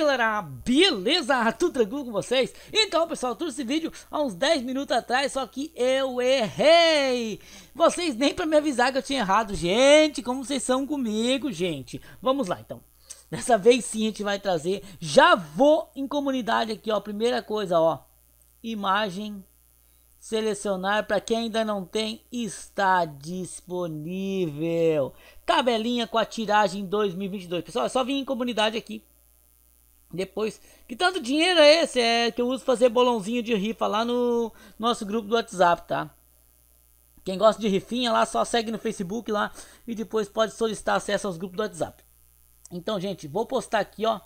aí galera, beleza? Tudo tranquilo com vocês? Então pessoal, eu trouxe esse vídeo há uns 10 minutos atrás, só que eu errei! Vocês nem pra me avisar que eu tinha errado, gente, como vocês são comigo, gente? Vamos lá então, dessa vez sim a gente vai trazer, já vou em comunidade aqui ó, primeira coisa ó, imagem, selecionar, para quem ainda não tem, está disponível! Tabelinha com a tiragem 2022, pessoal, é só vir em comunidade aqui. Depois, que tanto dinheiro é esse? É que eu uso fazer bolãozinho de rifa lá no nosso grupo do WhatsApp, tá? Quem gosta de rifinha lá, só segue no Facebook lá e depois pode solicitar acesso aos grupos do WhatsApp. Então, gente, vou postar aqui, ó.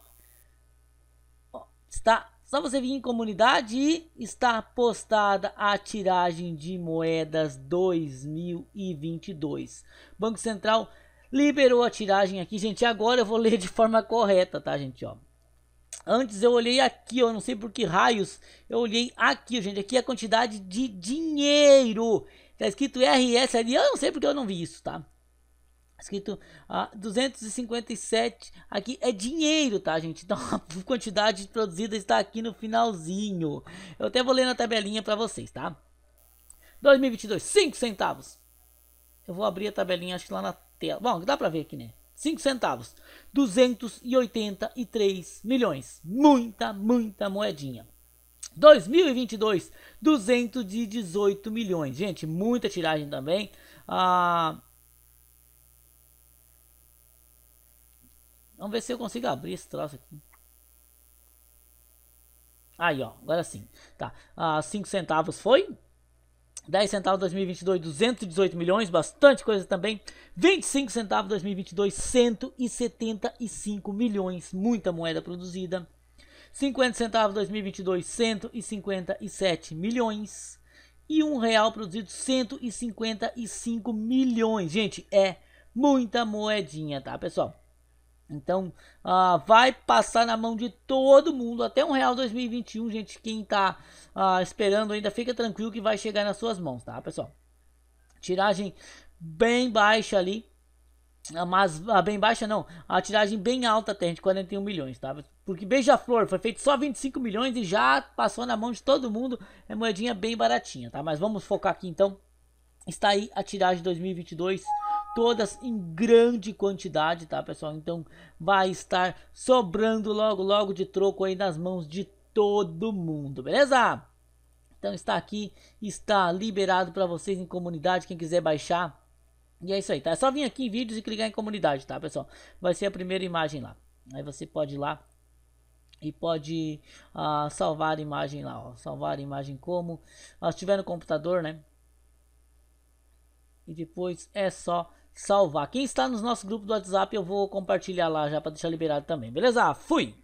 ó está só você vir em comunidade e está postada a tiragem de moedas 2022. Banco Central liberou a tiragem aqui, gente. Agora eu vou ler de forma correta, tá, gente? Ó, Antes eu olhei aqui, eu não sei por que raios, eu olhei aqui, gente, aqui é a quantidade de dinheiro. Tá escrito RS ali, eu não sei porque eu não vi isso, tá? tá escrito ah, 257, aqui é dinheiro, tá, gente? Então a quantidade produzida está aqui no finalzinho. Eu até vou ler na tabelinha para vocês, tá? 2022, 5 centavos. Eu vou abrir a tabelinha, acho que lá na tela. Bom, dá pra ver aqui, né? 5 centavos. 283 milhões. Muita, muita moedinha. 2022, 218 milhões. Gente, muita tiragem também. Ah, vamos ver se eu consigo abrir esse troço aqui. Aí, ó, agora sim. Tá. 5 ah, centavos foi. 10 centavos 2022, 218 milhões, bastante coisa também. 25 centavos 2022, 175 milhões, muita moeda produzida. 50 centavos 2022, 157 milhões. E um real produzido, 155 milhões. Gente, é muita moedinha, tá, pessoal? Então, ah, vai passar na mão de todo mundo até um real 2021, gente. Quem tá ah, esperando ainda, fica tranquilo que vai chegar nas suas mãos, tá, pessoal? Tiragem bem baixa ali, ah, mas ah, bem baixa não, a tiragem bem alta até de 41 milhões, tá? Porque Beija-Flor foi feito só 25 milhões e já passou na mão de todo mundo. É moedinha bem baratinha, tá? Mas vamos focar aqui então. Está aí a tiragem 2022 todas em grande quantidade, tá, pessoal? Então vai estar sobrando logo, logo de troco aí nas mãos de todo mundo, beleza? Então está aqui, está liberado para vocês em comunidade, quem quiser baixar. E é isso aí, tá? É só vir aqui em vídeos e clicar em comunidade, tá, pessoal? Vai ser a primeira imagem lá. Aí você pode ir lá e pode uh, salvar a imagem lá, ó. Salvar a imagem como? Uh, se tiver no computador, né? E depois é só salvar. Quem está nos nossos grupos do WhatsApp, eu vou compartilhar lá já para deixar liberado também, beleza? Fui!